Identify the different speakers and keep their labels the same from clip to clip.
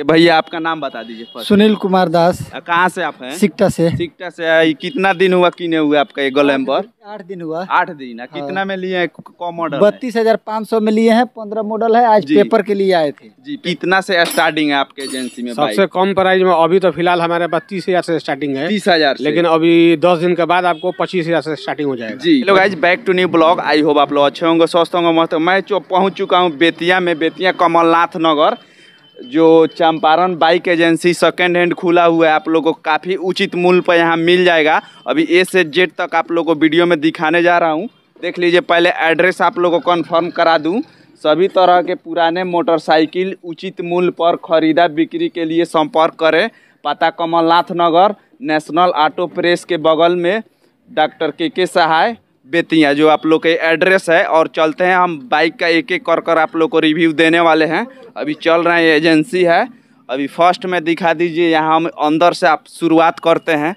Speaker 1: Okay भैया
Speaker 2: आपका नाम बता दीजिए सुनील कुमार दास कहाँ से आप हैं सिक्टा से सिक्टा से है कितना दिन हुआ किने हुए आपका ये गोलम पर आठ दिन हुआ आठ दिन हाँ। कितना में लिए हैं कौन मॉडल बत्तीस हजार पाँच सौ में लिए हैं पंद्रह मॉडल है आज पेपर के लिए आए थे जी कितना से स्टार्टिंग है आपके एजेंसी में सबसे
Speaker 1: कम प्राइस में अभी तो फिलहाल हमारे पास तीस हजार से स्टार्टिंग है तीस हजार लेकिन अभी दस दिन के बाद आपको पच्चीस हजार से स्टार्टिंग हो जाएगा
Speaker 2: जी लोग आज back to new blog I hope आप लोग अच्छे होंगे स्वस्थ होंगे मस्त मैं पहुंच चुका हूँ बेतिया में बेतिया कमलनाथ नगर जो Champaran bike agency second hand खुला हुआ है आप लोगों को काफ़ी उचित मूल्य पर यहाँ मिल जाएगा अभी ए से जेड तक आप लोगों को वीडियो में दिखाने जा रहा हूँ देख लीजिए पहले एड्रेस आप लोगों को कन्फर्म करा दूँ सभी तरह के पुराने मोटरसाइकिल उचित मूल्य पर खरीदा बिक्री के लिए संपर्क करें पता Kamalnath Nagar national auto press के बगल में डॉक्टर के के सहाय बेतियाँ जो आप लोग के एड्रेस है और चलते हैं हम बाइक का एक एक कर कर आप लोग को रिव्यू देने वाले हैं अभी चल रहे हैं एजेंसी है अभी फर्स्ट में दिखा दीजिए यहाँ हम अंदर से आप शुरुआत करते हैं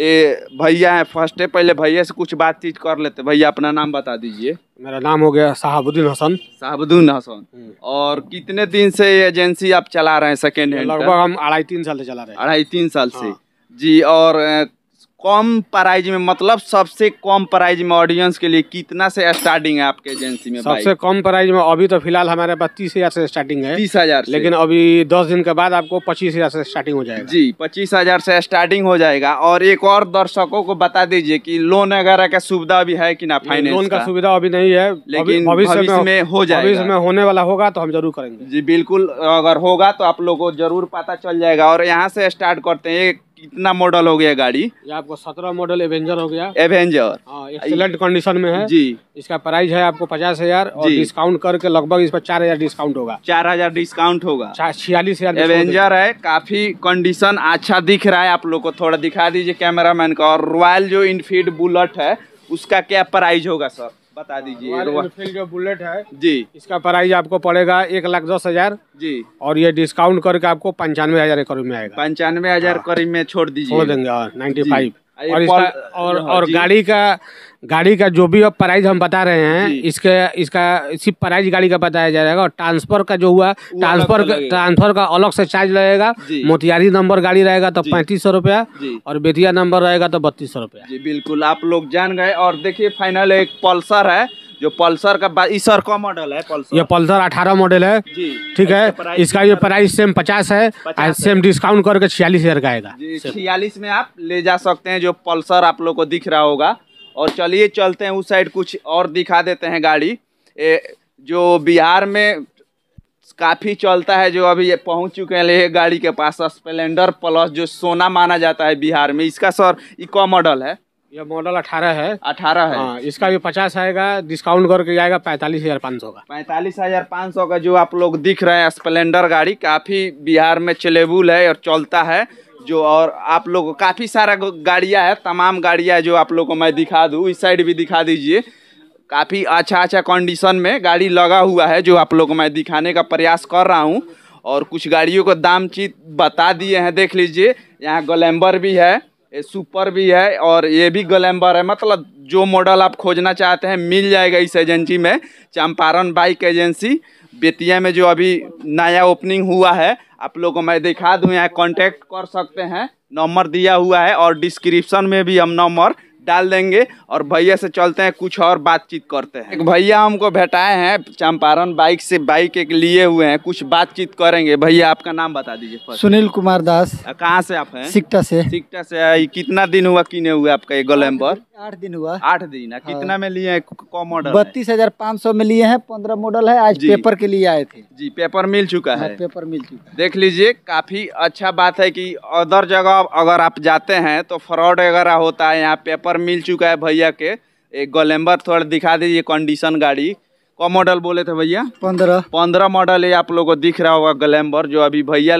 Speaker 2: ये भैया हैं फर्स्ट है पहले भैया से कुछ बातचीत कर लेते भैया अपना नाम बता दीजिए
Speaker 1: मेरा नाम हो गया साहबुद्दीन हसन साहबुद्दीन हसन हम्म।
Speaker 2: और कितने दिन से ये एजेंसी आप चला रहे हैं सेकेंड हैंड लगभग हम अढ़ाई तीन साल से चला रहे हैं अढ़ाई तीन साल से हाँ। जी और कम प्राइज में मतलब सबसे कम प्राइज में ऑडियंस के लिए कितना से स्टार्टिंग है आपके एजेंसी में सबसे
Speaker 1: कम प्राइज में अभी तो फिलहाल हमारे पास तीस हजार से स्टार्टिंग है तीस हजार लेकिन अभी दस दिन के बाद आपको पच्चीस हजार से स्टार्टिंग हो जाएगा जी
Speaker 2: पच्चीस हजार से स्टार्टिंग हो जाएगा और एक और दर्शकों को बता दीजिए कि लोन वगैरह का सुविधा भी है कि ना फाइनेंस लोन का सुविधा अभी नहीं है लेकिन भविष्य में हो जाएगा भविष्य में
Speaker 1: होने वाला होगा तो हम जरूर करेंगे
Speaker 2: जी बिल्कुल अगर होगा तो आप लोगों को जरूर पता चल जाएगा और यहाँ से स्टार्ट करते हैं कितना मॉडल हो गया गाड़ी ये आपको सत्रह मॉडल एवेंजर
Speaker 1: हो गया एवेंजर एक्सीलेंट कंडीशन में है जी
Speaker 2: इसका प्राइस है आपको पचास
Speaker 1: हजार डिस्काउंट करके लगभग इस पर चार हजार डिस्काउंट होगा चार हजार डिस्काउंट होगा छियालीस हजार एवेंजर
Speaker 2: है काफी कंडीशन अच्छा दिख रहा है आप लोग को थोड़ा दिखा दीजिए कैमरा मैन का और रॉयल जो इनफील्ड बुलेट है उसका क्या प्राइस होगा सर बता हाँ, दीजिए जो बुलेट है
Speaker 1: जी इसका प्राइस आपको पड़ेगा एक लाख दस हजार जी और ये डिस्काउंट करके आपको पंचानवे हजार करीब में आएगा पंचानवे हजार हाँ। करीब में छोड़ दीजिए छोड़ देंगे नाइन्टी हाँ, फाइव और इसका और हाँ, और गाड़ी का गाड़ी का जो भी प्राइस हम बता रहे हैं इसके इसका सिर्फ प्राइस गाड़ी का बताया जाएगा और ट्रांसफर का जो हुआ ट्रांसफर ट्रांसफर का अलग से चार्ज लगेगा मोतिहारी नंबर गाड़ी रहेगा तो पैंतीस सौ रुपया और बेतिया नंबर रहेगा तो बत्तीस सौ
Speaker 2: रुपया बिल्कुल आप लोग जान गए और देखिए फाइनल एक पल्सर है जो पल्सर का इस सर का मॉडल है पल्सर ये
Speaker 1: पल्सर अठारह मॉडल है जी ठीक है इसका ये प्राइस सेम पचास है पचास सेम डिस्काउंट करके छियालीस हजार का आएगा
Speaker 2: छियालीस में आप ले जा सकते हैं जो पल्सर आप लोग को दिख रहा होगा और चलिए चलते हैं उस साइड कुछ और दिखा देते हैं गाड़ी ए, जो बिहार में काफ़ी चलता है जो अभी पहुंच चुके हैं ले गाड़ी के पास स्प्लेंडर प्लस जो सोना माना जाता है बिहार में इसका सर इको मॉडल है
Speaker 1: ये मॉडल अठारह है अठारह है आ, हाँ, इसका भी पचास आएगा डिस्काउंट करके जाएगा पैंतालीस
Speaker 2: हजार पाँच सौ का पैंतालीस हजार पाँच सौ का जो आप लोग दिख रहे हैं स्प्लेंडर गाड़ी काफी बिहार में चलेबुल है और चलता है जो और आप लोग काफी सारा गाड़ियाँ है तमाम गाड़ियाँ जो आप लोग को मैं दिखा दूँ इस साइड भी दिखा दीजिए काफ़ी अच्छा अच्छा कंडीशन में गाड़ी लगा हुआ है जो आप लोग को मैं दिखाने का प्रयास कर रहा हूँ और कुछ गाड़ियों को दाम चीज बता दिए हैं देख लीजिए यहाँ ग्लैम्बर भी है ये सुपर भी है और ये भी ग्लैम्बर है मतलब जो मॉडल आप खोजना चाहते हैं मिल जाएगा इस एजेंसी में चंपारण बाइक एजेंसी बेतिया में जो अभी नया ओपनिंग हुआ है आप लोगों को मैं दिखा दूँ यहाँ कॉन्टेक्ट कर सकते हैं नंबर दिया हुआ है और डिस्क्रिप्शन में भी हम नंबर डाल देंगे और भैया से चलते हैं कुछ और बातचीत करते हैं एक भैया हमको भेटाए हैं चंपारण बाइक से बाइक एक लिए हुए हैं कुछ बातचीत करेंगे भैया आपका नाम बता दीजिए सुनील कुमार दास कहाँ से आप हैं सिक्टा से सिक्टा से कितना दिन हुआ किने हुए आपका ये गोलम आठ दिन हुआ आठ दिन हाँ। कितना में लिए हैं कौन मॉडल
Speaker 1: बत्तीस हजार पाँच सौ में
Speaker 2: लिए हैं पंद्रह मॉडल है आज पेपर के लिए आए थे जी पेपर मिल चुका हाँ, है पेपर मिल चुका है देख लीजिए काफी अच्छा बात है कि अदर जगह अगर आप जाते हैं तो फ्रॉड वगैरह होता है यहाँ पेपर मिल चुका है भैया के एक ग्लैम्बर थोड़ा दिखा दीजिए कंडीशन गाड़ी कौन मॉडल बोले थे भैया पंद्रह पंद्रह मॉडल है आप लोगों को दिख रहा होगा ग्लैम्बर जो अभी भैया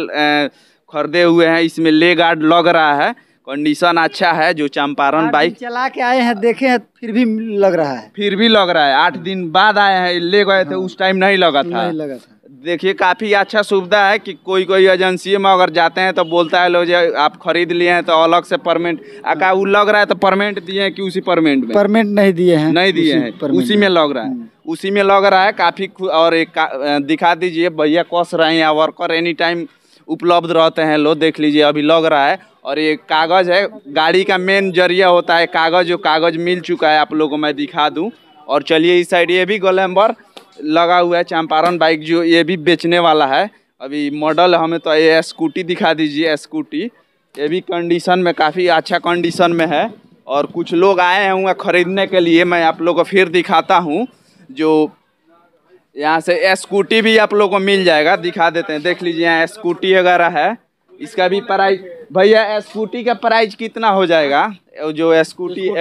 Speaker 2: खरीदे हुए हैं इसमें ले गार्ड लग रहा है कंडीशन अच्छा है जो चंपारण बाइक
Speaker 1: चला के आए हैं देखे हैं फिर भी लग रहा है
Speaker 2: फिर भी लग रहा है आठ दिन बाद आए हैं ले गए थे हाँ। उस टाइम नहीं लगा था नहीं लगा था देखिए काफ़ी अच्छा सुविधा है कि कोई कोई एजेंसी में अगर जाते हैं तो बोलता है लो जो आप खरीद लिए हैं तो अलग से परमेंट अका वो लग रहा है तो परमेंट दिए हैं कि उसी परमेंट में परमेंट नहीं दिए हैं नहीं दिए हैं हम्म। उसी में लग रहा है उसी में लग रहा है काफ़ी और एक का दिखा दीजिए भैया कस रहे हैं या वर्कर एनी टाइम उपलब्ध रहते हैं लो देख लीजिए अभी लग रहा है और ये कागज़ है गाड़ी का मेन जरिया होता है कागज़ जो कागज़ मिल चुका है आप लोगों को मैं दिखा दूँ और चलिए इस साइड ये भी गोलम्बर लगा हुआ है चंपारण बाइक जो ये भी बेचने वाला है अभी मॉडल हमें तो ये स्कूटी दिखा दीजिए स्कूटी ये भी कंडीशन में काफ़ी अच्छा कंडीशन में है और कुछ लोग आए हुए ख़रीदने के लिए मैं आप लोगों को फिर दिखाता हूँ जो यहाँ से स्कूटी भी आप लोगों को मिल जाएगा दिखा देते हैं देख लीजिए यहाँ स्कूटी वगैरह है इसका भी प्राइस भैया स्कूटी का प्राइस कितना हो जाएगा जो स्कूटी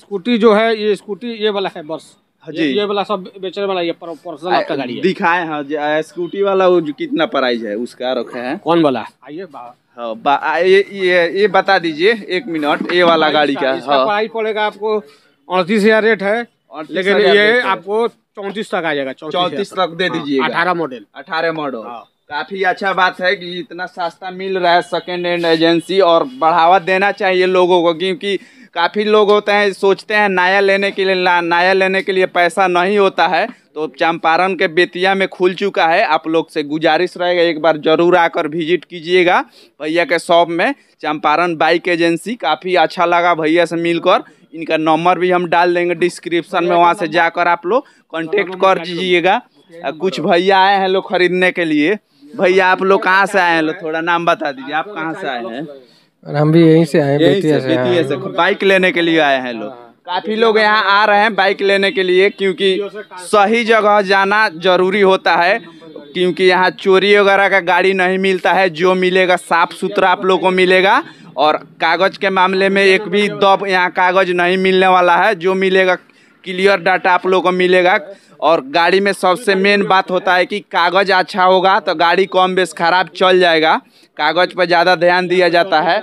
Speaker 1: स्कूटी जो है ये स्कूटी ये वाला है बस हाँ जी ये वाला सब बेचने वाला ये पर्सनल आपका गाड़ी है
Speaker 2: दिखाए हाँ स्कूटी वाला वो जो कितना प्राइस है उसका रखे हैं कौन वाला आइए बा, हाँ, ये ये ये बता दीजिए एक मिनट ये वाला गाड़ी का हाँ। प्राइस
Speaker 1: पड़ेगा आपको
Speaker 2: अड़तीस हजार रेट है
Speaker 1: लेकिन ये आपको चौंतीस तक
Speaker 2: आ जाएगा चौतीस तक दे हाँ, दीजिए अठारह
Speaker 1: मॉडल अठारह मॉडल
Speaker 2: काफी अच्छा बात है कि इतना सस्ता मिल रहा है सेकेंड हैंड एजेंसी और बढ़ावा देना चाहिए लोगों को क्योंकि काफ़ी लोग होते हैं सोचते हैं नाया लेने के लिए नया लेने के लिए पैसा नहीं होता है तो चंपारण के बेतिया में खुल चुका है आप लोग से गुजारिश रहेगा एक बार ज़रूर आकर विजिट कीजिएगा भैया के शॉप में चंपारण बाइक एजेंसी काफ़ी अच्छा लगा भैया से मिलकर इनका नंबर भी हम डाल देंगे डिस्क्रिप्शन में वहाँ से जाकर आप लोग कॉन्टेक्ट कर दीजिएगा कुछ भैया आए हैं लोग खरीदने के लिए भैया आप लोग कहाँ से आए हैं लोग थोड़ा नाम बता दीजिए आप कहाँ से आए हैं
Speaker 1: और हम भी यहीं से आए बेतिया से,
Speaker 2: बाइक लेने के लिए आए हैं लोग काफी लोग यहाँ आ रहे हैं बाइक लेने के लिए क्योंकि सही जगह जाना जरूरी होता है क्योंकि यहाँ चोरी वगैरह का गाड़ी नहीं मिलता है जो मिलेगा साफ सुथरा आप लोगों को मिलेगा और कागज़ के मामले में एक भी दब यहाँ कागज़ नहीं मिलने वाला है जो मिलेगा क्लियर डाटा आप लोगों को मिलेगा और गाड़ी में सबसे मेन बात होता है कि कागज़ अच्छा होगा तो गाड़ी कम बेस खराब चल जाएगा कागज़ पर ज़्यादा ध्यान दिया जाता है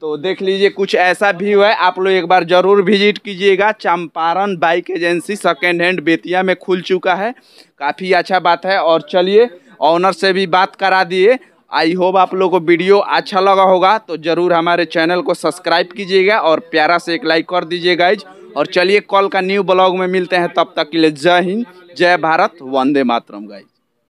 Speaker 2: तो देख लीजिए कुछ ऐसा भी है आप लोग एक बार ज़रूर विजिट कीजिएगा Champaran bike agency second hand Bettiah में खुल चुका है काफ़ी अच्छा बात है और चलिए ऑनर से भी बात करा दिए आई होप आप लोगों को वीडियो अच्छा लगा होगा तो ज़रूर हमारे चैनल को सब्सक्राइब कीजिएगा और प्यारा से एक लाइक कर दीजिएगा और चलिए कल का न्यू ब्लॉग में मिलते हैं तब तक के लिए जय हिंद जय भारत वंदे मातरम गाइस